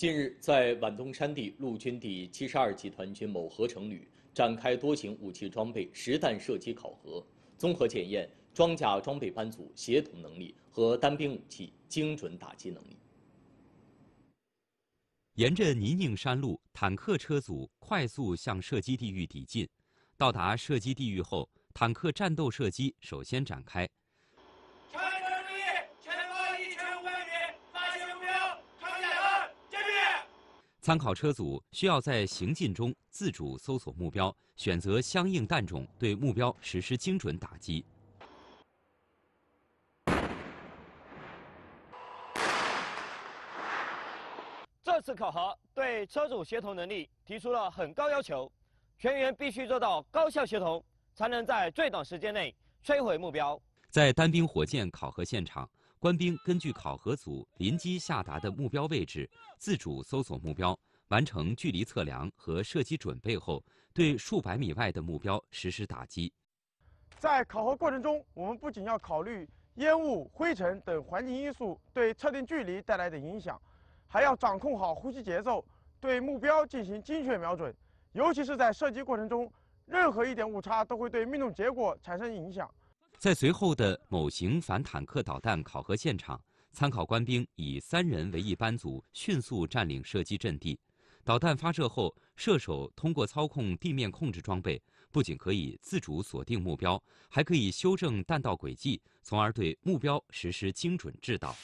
近日，在皖东山地，陆军第七十二集团军某合成旅展开多型武器装备实弹射击考核，综合检验装甲装备班组协同能力和单兵武器精准打击能力。沿着泥泞山路，坦克车组快速向射击地域抵近。到达射击地域后，坦克战斗射击首先展开。参考车组需要在行进中自主搜索目标，选择相应弹种对目标实施精准打击。这次考核对车主协同能力提出了很高要求，全员必须做到高效协同，才能在最短时间内摧毁目标。在单兵火箭考核现场。官兵根据考核组临机下达的目标位置，自主搜索目标，完成距离测量和射击准备后，对数百米外的目标实施打击。在考核过程中，我们不仅要考虑烟雾、灰尘等环境因素对测定距离带来的影响，还要掌控好呼吸节奏，对目标进行精确瞄准。尤其是在射击过程中，任何一点误差都会对命中结果产生影响。在随后的某型反坦克导弹考核现场，参考官兵以三人为一班组，迅速占领射击阵地。导弹发射后，射手通过操控地面控制装备，不仅可以自主锁定目标，还可以修正弹道轨迹，从而对目标实施精准制导。